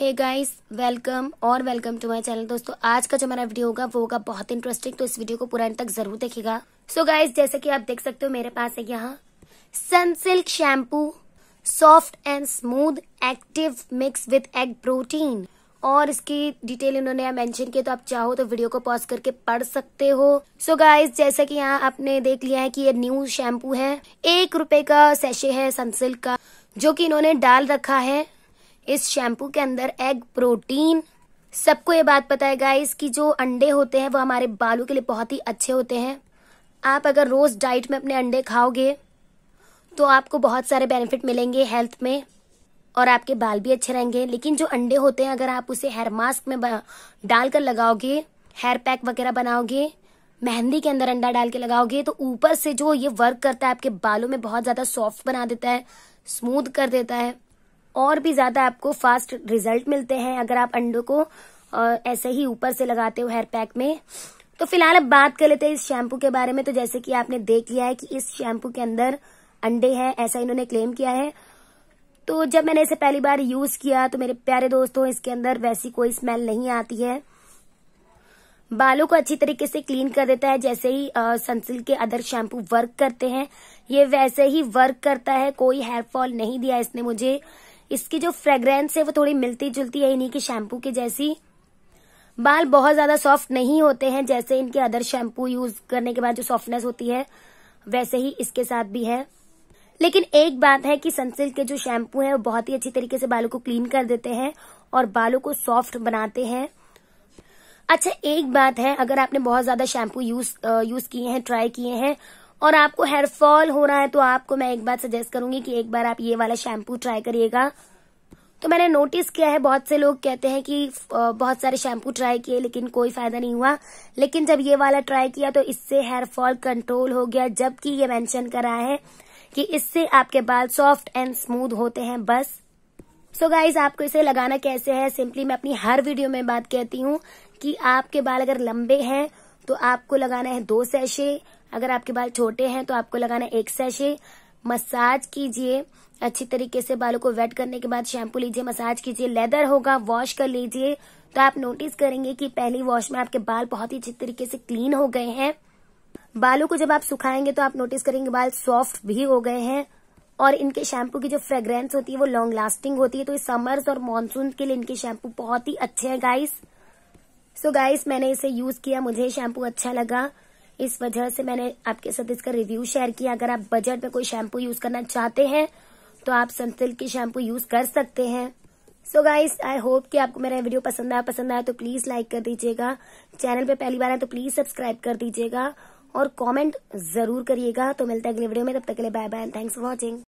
हे guys welcome और welcome to my channel दोस्तों आज का जो हमारा वीडियो होगा वो होगा बहुत इंटरेस्टिंग तो इस वीडियो को पूरा तक जरूर देखिएगा सो गाइस जैसे कि आप देख सकते हो मेरे पास है यहाँ Sunsilk shampoo soft and smooth active mix with egg protein और इसकी डिटेल इन्होंने मेंशन किया तो आप चाहो तो वीडियो को पॉज करके पढ़ सकते हो सो so गाइस जैसा कि यहाँ आपने देख लिया है कि ये न्यू शैम्पू है एक रुपए का सैशे है सनसिल्क का जो कि इन्होंने डाल रखा है इस शैम्पू के अंदर एग प्रोटीन सबको ये बात पता है गाइस कि जो अंडे होते हैं वो हमारे बालों के लिए बहुत ही अच्छे होते हैं आप अगर रोज डाइट में अपने अंडे खाओगे तो आपको बहुत सारे बेनिफिट मिलेंगे हेल्थ में और आपके बाल भी अच्छे रहेंगे लेकिन जो अंडे होते हैं अगर आप उसे हेयर मास्क में डालकर लगाओगे हेयर पैक वगैरह बनाओगे मेहंदी के अंदर अंडा डाल के लगाओगे तो ऊपर से जो ये वर्क करता है आपके बालों में बहुत ज्यादा सॉफ्ट बना देता है स्मूथ कर देता है और भी ज्यादा आपको फास्ट रिजल्ट मिलते हैं अगर आप अंडों को ऐसे ही ऊपर से लगाते हो हेयर पैक में तो फिलहाल अब बात कर लेते हैं इस शैम्पू के बारे में तो जैसे कि आपने देख लिया है कि इस शैम्पू के अंदर अंडे हैं ऐसा इन्होंने क्लेम किया है तो जब मैंने इसे पहली बार यूज किया तो मेरे प्यारे दोस्तों इसके अंदर वैसी कोई स्मेल नहीं आती है बालों को अच्छी तरीके से क्लीन कर देता है जैसे ही सनसिल्क के अदर शैम्पू वर्क करते हैं ये वैसे ही वर्क करता है कोई हेयर फॉल नहीं दिया इसने मुझे इसकी जो फ्रेग्रेंस है वो थोड़ी मिलती जुलती है इन्हीं की शैम्पू की जैसी बाल बहुत ज्यादा सॉफ्ट नहीं होते हैं जैसे इनके अदर शैम्पू यूज करने के बाद जो सॉफ्टनेस होती है वैसे ही इसके साथ भी है लेकिन एक बात है कि सनसिल्क के जो शैम्पू है वो बहुत ही अच्छी तरीके से बालों को क्लीन कर देते हैं और बालों को सॉफ्ट बनाते हैं अच्छा एक बात है अगर आपने बहुत ज्यादा शैम्पू यूज यूज किए हैं ट्राई किए हैं और आपको हेयर फॉल हो रहा है तो आपको मैं एक बात सजेस्ट करूंगी कि एक बार आप ये वाला शैम्पू ट्राई करिएगा तो मैंने नोटिस किया है बहुत से लोग कहते हैं कि बहुत सारे शैम्पू ट्राई किए लेकिन कोई फायदा नहीं हुआ लेकिन जब ये वाला ट्राई किया तो इससे हेयर फॉल कंट्रोल हो गया जबकि ये मेंशन करा है कि इससे आपके बाल सॉफ्ट एंड स्मूथ होते हैं बस सो so गाइज आपको इसे लगाना कैसे है सिंपली मैं अपनी हर वीडियो में बात कहती हूँ कि आपके बाल अगर लंबे हैं तो आपको लगाना है दो सैशे अगर आपके बाल छोटे हैं तो आपको लगाना एक सैशे मसाज कीजिए अच्छी तरीके से बालों को वेट करने के बाद शैम्पू लीजिए मसाज कीजिए लेदर होगा वॉश कर लीजिए तो आप नोटिस करेंगे कि पहली वॉश में आपके बाल बहुत ही अच्छी तरीके से क्लीन हो गए हैं बालों को जब आप सुखाएंगे तो आप नोटिस करेंगे बाल सॉफ्ट भी हो गए हैं और इनके शैम्पू की जो फ्रेग्रेंस होती है वो लॉन्ग लास्टिंग होती है तो इस समर्स और मानसून के लिए इनके शैम्पू बहुत ही अच्छे हैं गाइस सो गाइस मैंने इसे यूज किया मुझे शैम्पू अच्छा लगा इस वजह से मैंने आपके साथ इसका रिव्यू शेयर किया अगर आप बजट में कोई शैम्पू यूज करना चाहते हैं तो आप सनसिल्क की शैम्पू यूज कर सकते हैं सो गाइस आई होप कि आपको मेरा वीडियो पसंद आया पसंद आया तो प्लीज लाइक कर दीजिएगा चैनल पे पहली बार है तो प्लीज सब्सक्राइब कर दीजिएगा और कमेंट जरूर करिएगा तो मिलते हैं अगले वीडियो में तब तक के लिए bye bye thanks for watching